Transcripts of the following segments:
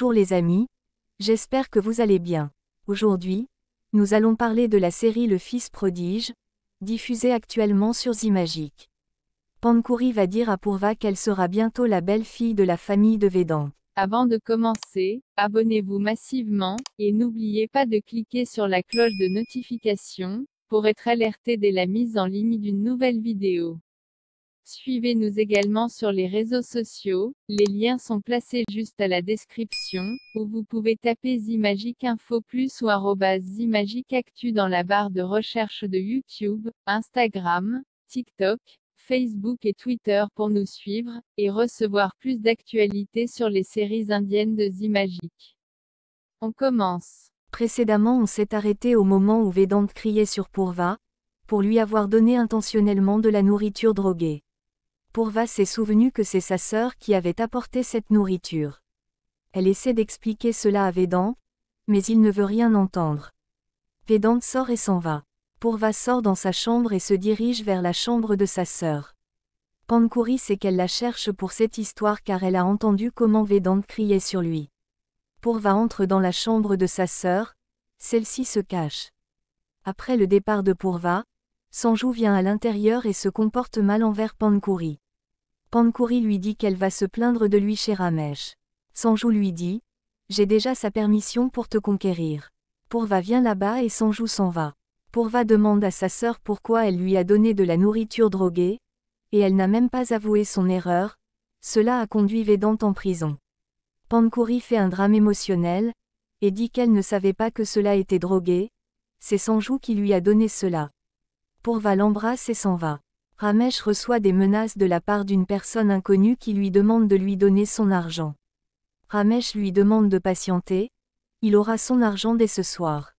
Bonjour les amis, j'espère que vous allez bien. Aujourd'hui, nous allons parler de la série Le Fils prodige, diffusée actuellement sur Zimagic. Pankouri va dire à Pourva qu'elle sera bientôt la belle-fille de la famille de Vedant. Avant de commencer, abonnez-vous massivement, et n'oubliez pas de cliquer sur la cloche de notification, pour être alerté dès la mise en ligne d'une nouvelle vidéo. Suivez-nous également sur les réseaux sociaux, les liens sont placés juste à la description, ou vous pouvez taper Zimagic Info Plus ou Zimagic Actu dans la barre de recherche de YouTube, Instagram, TikTok, Facebook et Twitter pour nous suivre, et recevoir plus d'actualités sur les séries indiennes de Zimagic. On commence. Précédemment on s'est arrêté au moment où Vedant criait sur Pourva, pour lui avoir donné intentionnellement de la nourriture droguée. Pourva s'est souvenu que c'est sa sœur qui avait apporté cette nourriture. Elle essaie d'expliquer cela à Védant, mais il ne veut rien entendre. Védant sort et s'en va. Pourva sort dans sa chambre et se dirige vers la chambre de sa sœur. Pankouri sait qu'elle la cherche pour cette histoire car elle a entendu comment Vedant criait sur lui. Pourva entre dans la chambre de sa sœur, celle-ci se cache. Après le départ de Pourva, Sanju vient à l'intérieur et se comporte mal envers Pankuri. Pankuri lui dit qu'elle va se plaindre de lui chez Ramesh. Sanjou lui dit J'ai déjà sa permission pour te conquérir. Pourva vient là-bas et Sanjou s'en va. Pourva demande à sa sœur pourquoi elle lui a donné de la nourriture droguée, et elle n'a même pas avoué son erreur, cela a conduit Vedant en prison. Pankuri fait un drame émotionnel, et dit qu'elle ne savait pas que cela était drogué, c'est Sanjou qui lui a donné cela. Pourva l'embrasse et s'en va. Ramesh reçoit des menaces de la part d'une personne inconnue qui lui demande de lui donner son argent. Ramesh lui demande de patienter. Il aura son argent dès ce soir.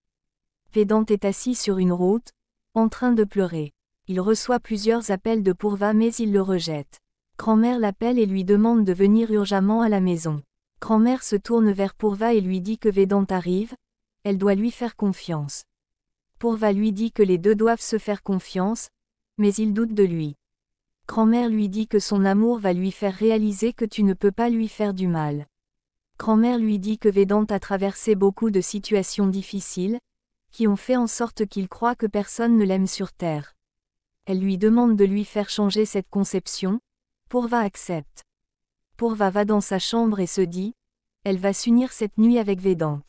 Vedant est assis sur une route, en train de pleurer. Il reçoit plusieurs appels de Pourva mais il le rejette. Grand-mère l'appelle et lui demande de venir urgemment à la maison. Grand-mère se tourne vers Pourva et lui dit que Vedant arrive, elle doit lui faire confiance. Pourva lui dit que les deux doivent se faire confiance, mais il doute de lui. Grand-mère lui dit que son amour va lui faire réaliser que tu ne peux pas lui faire du mal. Grand-mère lui dit que Védante a traversé beaucoup de situations difficiles, qui ont fait en sorte qu'il croit que personne ne l'aime sur Terre. Elle lui demande de lui faire changer cette conception, Pourva accepte. Pourva va dans sa chambre et se dit, elle va s'unir cette nuit avec Védante.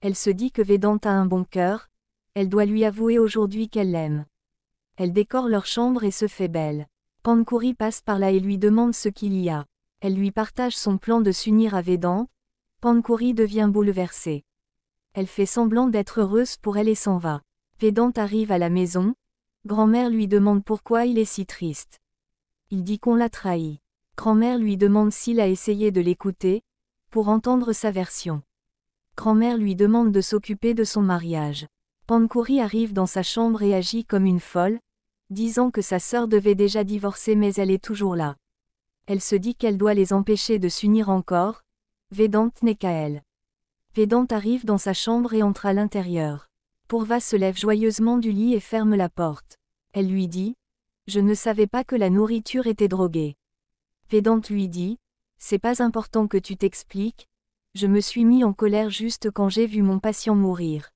Elle se dit que Vedant a un bon cœur, elle doit lui avouer aujourd'hui qu'elle l'aime. Elle décore leur chambre et se fait belle. Pankuri passe par là et lui demande ce qu'il y a. Elle lui partage son plan de s'unir à Védan. Pankuri devient bouleversé. Elle fait semblant d'être heureuse pour elle et s'en va. Védant arrive à la maison. Grand-mère lui demande pourquoi il est si triste. Il dit qu'on l'a trahi. Grand-mère lui demande s'il a essayé de l'écouter, pour entendre sa version. Grand-mère lui demande de s'occuper de son mariage. Pankouri arrive dans sa chambre et agit comme une folle, disant que sa sœur devait déjà divorcer mais elle est toujours là. Elle se dit qu'elle doit les empêcher de s'unir encore, Vedante n'est qu'à elle. Vedante arrive dans sa chambre et entre à l'intérieur. Pourva se lève joyeusement du lit et ferme la porte. Elle lui dit Je ne savais pas que la nourriture était droguée. Vedante lui dit C'est pas important que tu t'expliques, je me suis mis en colère juste quand j'ai vu mon patient mourir.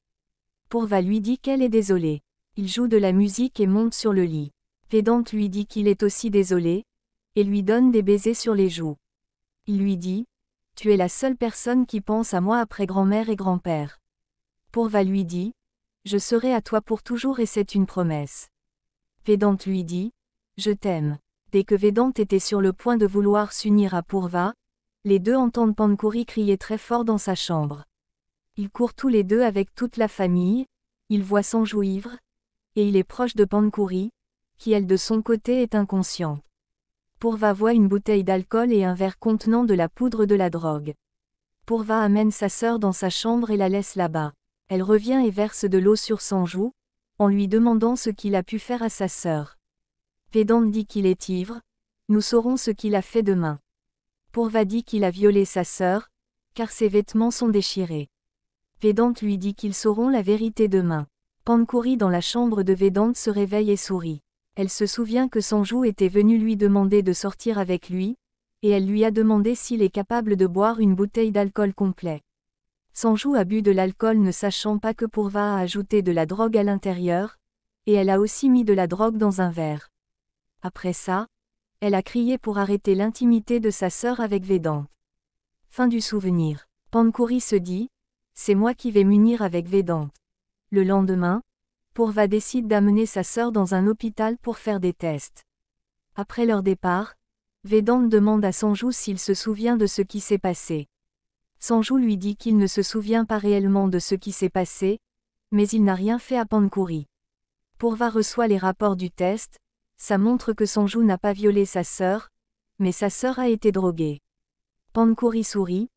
Pourva lui dit qu'elle est désolée. Il joue de la musique et monte sur le lit. Védante lui dit qu'il est aussi désolé, et lui donne des baisers sur les joues. Il lui dit, Tu es la seule personne qui pense à moi après grand-mère et grand-père. Pourva lui dit, Je serai à toi pour toujours et c'est une promesse. Védante lui dit, Je t'aime. Dès que Védante était sur le point de vouloir s'unir à Pourva, les deux entendent Pankuri crier très fort dans sa chambre. Ils courent tous les deux avec toute la famille, il voit son ivre, et il est proche de Pankouri, qui elle de son côté est inconsciente. Pourva voit une bouteille d'alcool et un verre contenant de la poudre de la drogue. Pourva amène sa sœur dans sa chambre et la laisse là-bas. Elle revient et verse de l'eau sur son joue, en lui demandant ce qu'il a pu faire à sa sœur. Pédant dit qu'il est ivre, nous saurons ce qu'il a fait demain. Pourva dit qu'il a violé sa sœur, car ses vêtements sont déchirés. Védante lui dit qu'ils sauront la vérité demain. Pankuri dans la chambre de Védante se réveille et sourit. Elle se souvient que Sanjou était venu lui demander de sortir avec lui, et elle lui a demandé s'il est capable de boire une bouteille d'alcool complet. Sanjou a bu de l'alcool ne sachant pas que Pourva a ajouté de la drogue à l'intérieur, et elle a aussi mis de la drogue dans un verre. Après ça, elle a crié pour arrêter l'intimité de sa sœur avec Védante. Fin du souvenir. Pankuri se dit, c'est moi qui vais m'unir avec Vedant. Le lendemain, Pourva décide d'amener sa sœur dans un hôpital pour faire des tests. Après leur départ, Vedant demande à Sanjou s'il se souvient de ce qui s'est passé. Sanjou lui dit qu'il ne se souvient pas réellement de ce qui s'est passé, mais il n'a rien fait à Pankuri. Pourva reçoit les rapports du test, ça montre que Sanjou n'a pas violé sa sœur, mais sa sœur a été droguée. Pankuri sourit,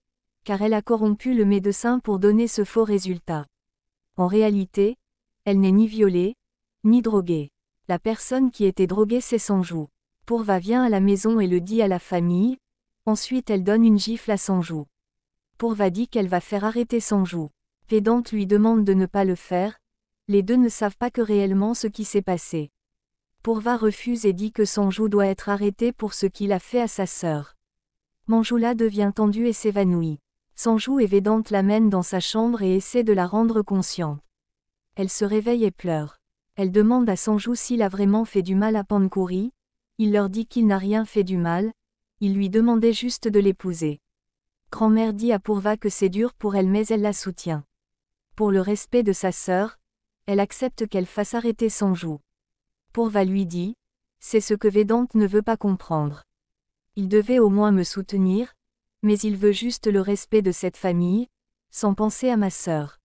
car elle a corrompu le médecin pour donner ce faux résultat. En réalité, elle n'est ni violée, ni droguée. La personne qui était droguée c'est Sanjou. Pourva vient à la maison et le dit à la famille, ensuite elle donne une gifle à Sanjou. Pourva dit qu'elle va faire arrêter Sanjou. Pédante lui demande de ne pas le faire, les deux ne savent pas que réellement ce qui s'est passé. Pourva refuse et dit que Sanjou doit être arrêté pour ce qu'il a fait à sa sœur. Manjula devient tendue et s'évanouit. Sanjou et Vedante l'amènent dans sa chambre et essaient de la rendre consciente. Elle se réveille et pleure. Elle demande à Sanjou s'il a vraiment fait du mal à Pankuri, il leur dit qu'il n'a rien fait du mal, il lui demandait juste de l'épouser. Grand-mère dit à Pourva que c'est dur pour elle mais elle la soutient. Pour le respect de sa sœur, elle accepte qu'elle fasse arrêter Sanjou. Pourva lui dit, c'est ce que Vedante ne veut pas comprendre. Il devait au moins me soutenir, mais il veut juste le respect de cette famille, sans penser à ma sœur.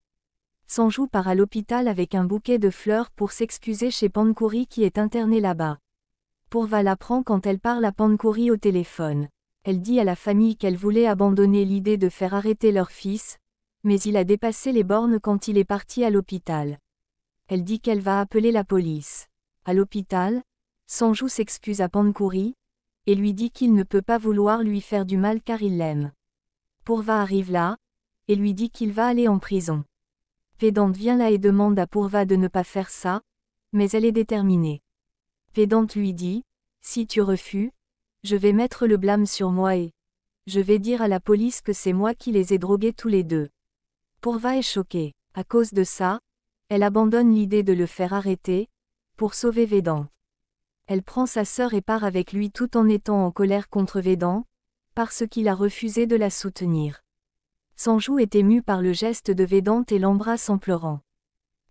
Sanjou part à l'hôpital avec un bouquet de fleurs pour s'excuser chez Pancoury qui est interné là-bas. Pourva l'apprend quand elle parle à Pancoury au téléphone. Elle dit à la famille qu'elle voulait abandonner l'idée de faire arrêter leur fils, mais il a dépassé les bornes quand il est parti à l'hôpital. Elle dit qu'elle va appeler la police. À l'hôpital, Sanjou s'excuse à Pancoury et lui dit qu'il ne peut pas vouloir lui faire du mal car il l'aime. Pourva arrive là, et lui dit qu'il va aller en prison. Védante vient là et demande à Pourva de ne pas faire ça, mais elle est déterminée. Védante lui dit, Si tu refus, je vais mettre le blâme sur moi et je vais dire à la police que c'est moi qui les ai drogués tous les deux. Pourva est choquée. À cause de ça, elle abandonne l'idée de le faire arrêter, pour sauver Védante. Elle prend sa sœur et part avec lui tout en étant en colère contre Védan, parce qu'il a refusé de la soutenir. Sanjou est ému par le geste de Védante et l'embrasse en pleurant.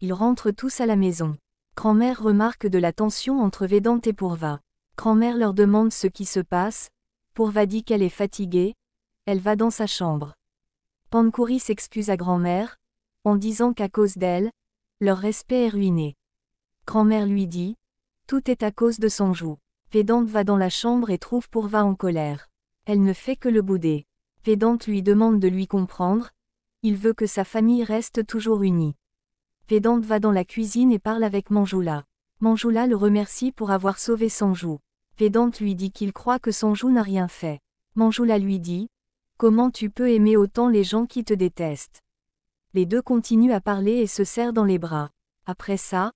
Ils rentrent tous à la maison. Grand-mère remarque de la tension entre Védante et Pourva. Grand-mère leur demande ce qui se passe, Pourva dit qu'elle est fatiguée, elle va dans sa chambre. Pankouri s'excuse à grand-mère, en disant qu'à cause d'elle, leur respect est ruiné. Grand-mère lui dit, tout est à cause de son joug. va dans la chambre et trouve Pourva en colère. Elle ne fait que le bouder. Vedante lui demande de lui comprendre. Il veut que sa famille reste toujours unie. Pédante va dans la cuisine et parle avec Manjoula. Manjoula le remercie pour avoir sauvé Sanjou. Vedante lui dit qu'il croit que Sanjou n'a rien fait. Manjoula lui dit Comment tu peux aimer autant les gens qui te détestent Les deux continuent à parler et se serrent dans les bras. Après ça,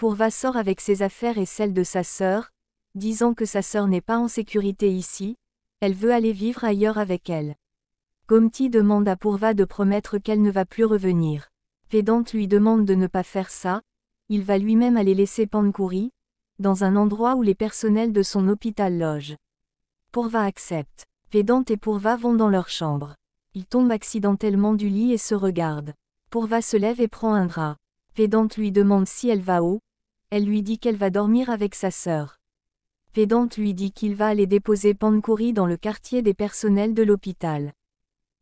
Pourva sort avec ses affaires et celles de sa sœur, disant que sa sœur n'est pas en sécurité ici, elle veut aller vivre ailleurs avec elle. Gomti demande à Pourva de promettre qu'elle ne va plus revenir. Pédante lui demande de ne pas faire ça, il va lui-même aller laisser Pankouri, dans un endroit où les personnels de son hôpital logent. Pourva accepte. Pédante et Pourva vont dans leur chambre. Ils tombent accidentellement du lit et se regardent. Pourva se lève et prend un drap. Pédante lui demande si elle va haut elle lui dit qu'elle va dormir avec sa sœur. Védante lui dit qu'il va aller déposer Pankuri dans le quartier des personnels de l'hôpital.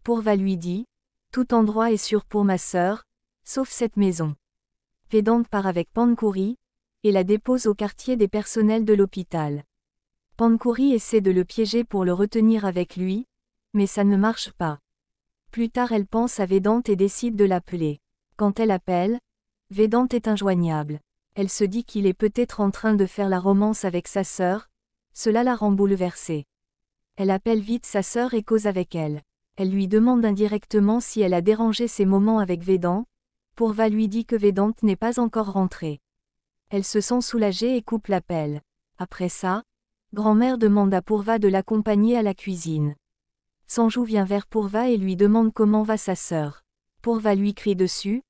Pourva lui dit Tout endroit est sûr pour ma sœur, sauf cette maison. Védante part avec Pankuri et la dépose au quartier des personnels de l'hôpital. Pankuri essaie de le piéger pour le retenir avec lui, mais ça ne marche pas. Plus tard elle pense à Védante et décide de l'appeler. Quand elle appelle, Védante est injoignable elle se dit qu'il est peut-être en train de faire la romance avec sa sœur, cela la rend bouleversée. Elle appelle vite sa sœur et cause avec elle. Elle lui demande indirectement si elle a dérangé ses moments avec Védant, Pourva lui dit que Védant n'est pas encore rentré. Elle se sent soulagée et coupe l'appel. Après ça, grand-mère demande à Pourva de l'accompagner à la cuisine. Sanjou vient vers Pourva et lui demande comment va sa sœur. Pourva lui crie dessus,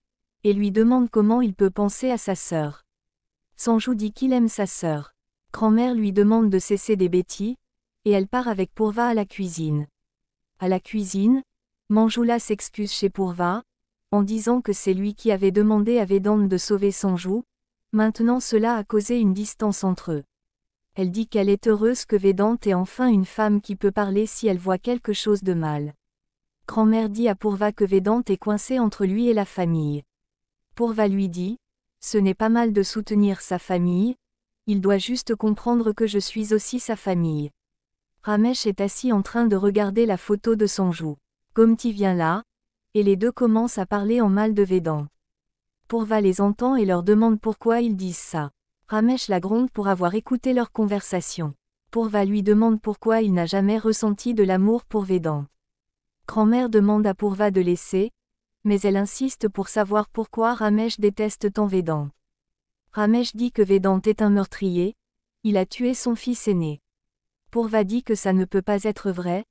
et lui demande comment il peut penser à sa sœur. Sanjou dit qu'il aime sa sœur. Grand-mère lui demande de cesser des bêtises, et elle part avec Pourva à la cuisine. À la cuisine, Manjoula s'excuse chez Pourva, en disant que c'est lui qui avait demandé à Vedante de sauver Sanjou, maintenant cela a causé une distance entre eux. Elle dit qu'elle est heureuse que Vedante ait enfin une femme qui peut parler si elle voit quelque chose de mal. Grand-mère dit à Pourva que Vedante est coincée entre lui et la famille. Pourva lui dit, ce n'est pas mal de soutenir sa famille, il doit juste comprendre que je suis aussi sa famille. Ramesh est assis en train de regarder la photo de son joue. Gomti vient là, et les deux commencent à parler en mal de Védan. Pourva les entend et leur demande pourquoi ils disent ça. Ramesh la gronde pour avoir écouté leur conversation. Pourva lui demande pourquoi il n'a jamais ressenti de l'amour pour Védan. Grand-mère demande à Pourva de laisser, mais elle insiste pour savoir pourquoi Ramesh déteste tant Vedant. Ramesh dit que Vedant est un meurtrier, il a tué son fils aîné. Pourva dit que ça ne peut pas être vrai,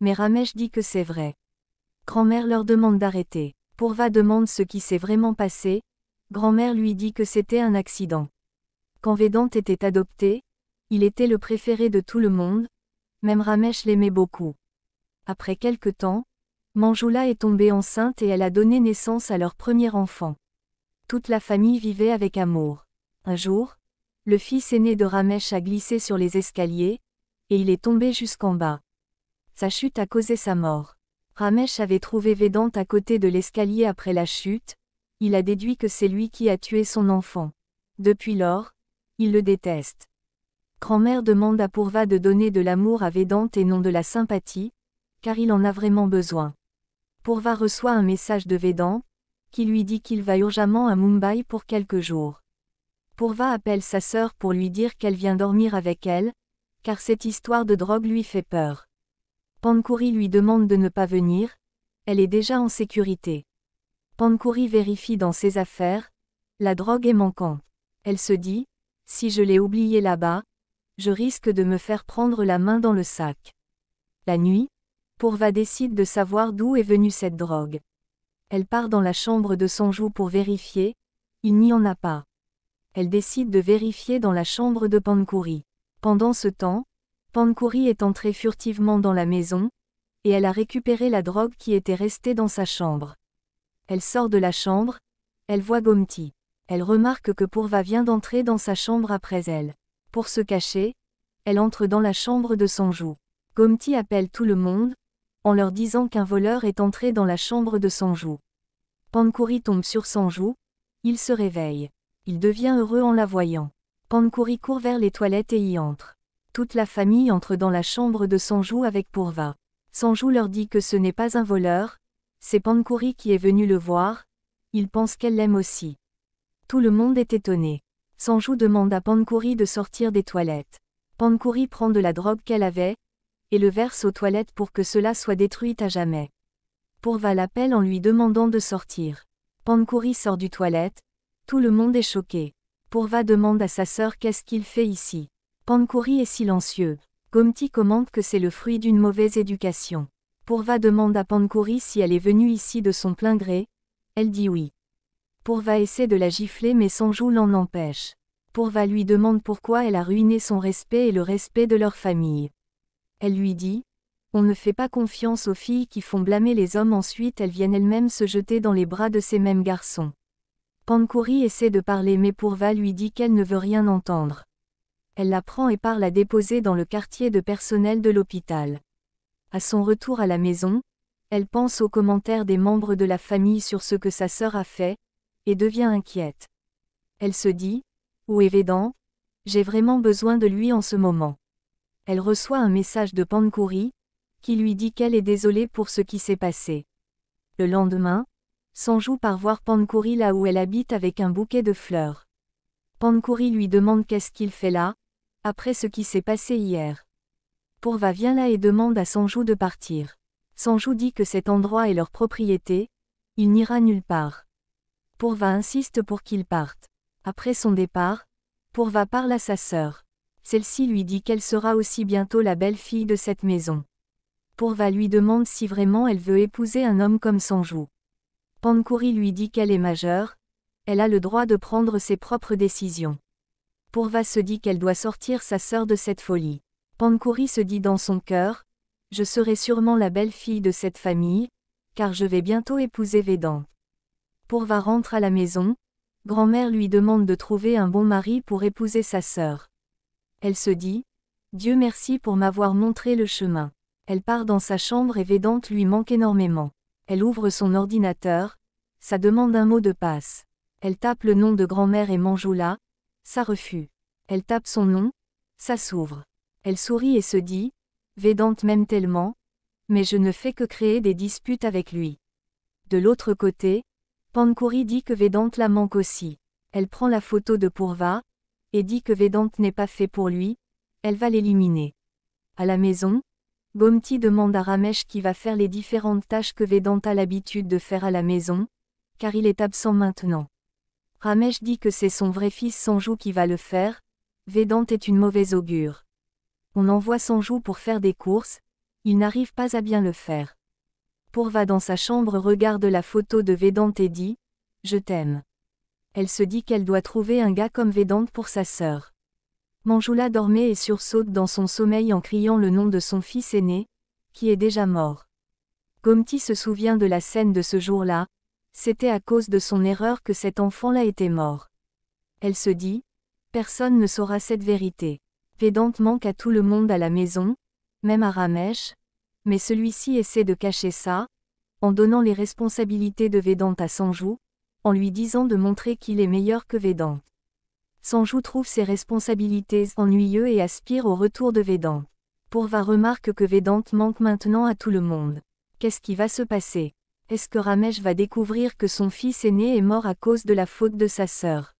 mais Ramesh dit que c'est vrai. Grand-mère leur demande d'arrêter. Pourva demande ce qui s'est vraiment passé, grand-mère lui dit que c'était un accident. Quand Vedant était adopté, il était le préféré de tout le monde, même Ramesh l'aimait beaucoup. Après quelque temps, Manjula est tombée enceinte et elle a donné naissance à leur premier enfant. Toute la famille vivait avec amour. Un jour, le fils aîné de Ramesh a glissé sur les escaliers, et il est tombé jusqu'en bas. Sa chute a causé sa mort. Ramesh avait trouvé Vedant à côté de l'escalier après la chute, il a déduit que c'est lui qui a tué son enfant. Depuis lors, il le déteste. Grand-mère demande à Pourva de donner de l'amour à Vedant et non de la sympathie, car il en a vraiment besoin. Pourva reçoit un message de Védan, qui lui dit qu'il va urgemment à Mumbai pour quelques jours. Pourva appelle sa sœur pour lui dire qu'elle vient dormir avec elle, car cette histoire de drogue lui fait peur. Pankuri lui demande de ne pas venir, elle est déjà en sécurité. Pankuri vérifie dans ses affaires, la drogue est manquante. Elle se dit, si je l'ai oubliée là-bas, je risque de me faire prendre la main dans le sac. La nuit, Pourva décide de savoir d'où est venue cette drogue. Elle part dans la chambre de joue pour vérifier, il n'y en a pas. Elle décide de vérifier dans la chambre de Pankouri. Pendant ce temps, Pankouri est entrée furtivement dans la maison, et elle a récupéré la drogue qui était restée dans sa chambre. Elle sort de la chambre, elle voit Gomti. Elle remarque que Pourva vient d'entrer dans sa chambre après elle. Pour se cacher, elle entre dans la chambre de Sanjou. Gomti appelle tout le monde, en leur disant qu'un voleur est entré dans la chambre de Sanjou. Pankouri tombe sur Sanjou, il se réveille. Il devient heureux en la voyant. Pankouri court vers les toilettes et y entre. Toute la famille entre dans la chambre de Sanjou avec Pourva. Sanjou leur dit que ce n'est pas un voleur, c'est Pankouri qui est venu le voir, il pense qu'elle l'aime aussi. Tout le monde est étonné. Sanjou demande à Pankouri de sortir des toilettes. Pankouri prend de la drogue qu'elle avait, et le verse aux toilettes pour que cela soit détruit à jamais. Pourva l'appelle en lui demandant de sortir. Pankuri sort du toilette, tout le monde est choqué. Pourva demande à sa sœur qu'est-ce qu'il fait ici. Pankuri est silencieux. Gomti commente que c'est le fruit d'une mauvaise éducation. Pourva demande à Pankuri si elle est venue ici de son plein gré. Elle dit oui. Pourva essaie de la gifler mais son joug l'en empêche. Pourva lui demande pourquoi elle a ruiné son respect et le respect de leur famille. Elle lui dit On ne fait pas confiance aux filles qui font blâmer les hommes, ensuite elles viennent elles-mêmes se jeter dans les bras de ces mêmes garçons. Pankouri essaie de parler, mais Pourva lui dit qu'elle ne veut rien entendre. Elle la prend et part la déposer dans le quartier de personnel de l'hôpital. À son retour à la maison, elle pense aux commentaires des membres de la famille sur ce que sa sœur a fait, et devient inquiète. Elle se dit, ou évident, j'ai vraiment besoin de lui en ce moment elle reçoit un message de Pankouri, qui lui dit qu'elle est désolée pour ce qui s'est passé. Le lendemain, Sanju part voir Pankouri là où elle habite avec un bouquet de fleurs. Pankouri lui demande qu'est-ce qu'il fait là, après ce qui s'est passé hier. Pourva vient là et demande à Sanju de partir. Sanju dit que cet endroit est leur propriété, il n'ira nulle part. Pourva insiste pour qu'il parte. Après son départ, Pourva parle à sa sœur celle-ci lui dit qu'elle sera aussi bientôt la belle-fille de cette maison. Pourva lui demande si vraiment elle veut épouser un homme comme Sanjou. Pancoury lui dit qu'elle est majeure, elle a le droit de prendre ses propres décisions. Pourva se dit qu'elle doit sortir sa sœur de cette folie. Pancoury se dit dans son cœur, je serai sûrement la belle-fille de cette famille, car je vais bientôt épouser Vedant. Pourva rentre à la maison, grand-mère lui demande de trouver un bon mari pour épouser sa sœur. Elle se dit Dieu merci pour m'avoir montré le chemin. Elle part dans sa chambre et Védante lui manque énormément. Elle ouvre son ordinateur, ça demande un mot de passe. Elle tape le nom de grand-mère et Manjoula, ça refuse. Elle tape son nom, ça s'ouvre. Elle sourit et se dit, Védante m'aime tellement, mais je ne fais que créer des disputes avec lui. De l'autre côté, Pankouri dit que Védante la manque aussi. Elle prend la photo de Pourva, et dit que Vedante n'est pas fait pour lui, elle va l'éliminer. À la maison, Gomti demande à Ramesh qui va faire les différentes tâches que Vedanta a l'habitude de faire à la maison, car il est absent maintenant. Ramesh dit que c'est son vrai fils Sanjou qui va le faire, Vedante est une mauvaise augure. On envoie Sanjou pour faire des courses, il n'arrive pas à bien le faire. Pour va dans sa chambre regarde la photo de Vedante et dit « Je t'aime » elle se dit qu'elle doit trouver un gars comme Védante pour sa sœur. Manjula dormait et sursaute dans son sommeil en criant le nom de son fils aîné, qui est déjà mort. Gomti se souvient de la scène de ce jour-là, c'était à cause de son erreur que cet enfant-là était mort. Elle se dit, personne ne saura cette vérité. Védante manque à tout le monde à la maison, même à Ramesh, mais celui-ci essaie de cacher ça, en donnant les responsabilités de Védante à Sanjou, en lui disant de montrer qu'il est meilleur que Vedant. Sanjou trouve ses responsabilités ennuyeux et aspire au retour de Pour Pourva remarque que Vedante manque maintenant à tout le monde. Qu'est-ce qui va se passer Est-ce que Ramesh va découvrir que son fils aîné est mort à cause de la faute de sa sœur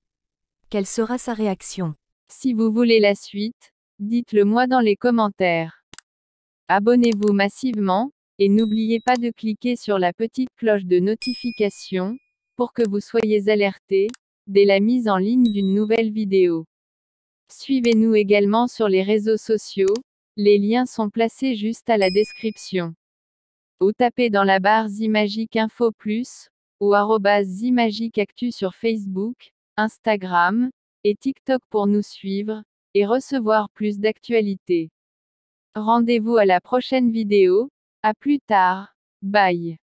Quelle sera sa réaction Si vous voulez la suite, dites-le moi dans les commentaires. Abonnez-vous massivement, et n'oubliez pas de cliquer sur la petite cloche de notification pour que vous soyez alertés, dès la mise en ligne d'une nouvelle vidéo. Suivez-nous également sur les réseaux sociaux, les liens sont placés juste à la description. Ou tapez dans la barre Zimagique Info Plus, ou Zimagic Actu sur Facebook, Instagram et TikTok pour nous suivre et recevoir plus d'actualités. Rendez-vous à la prochaine vidéo, à plus tard, bye.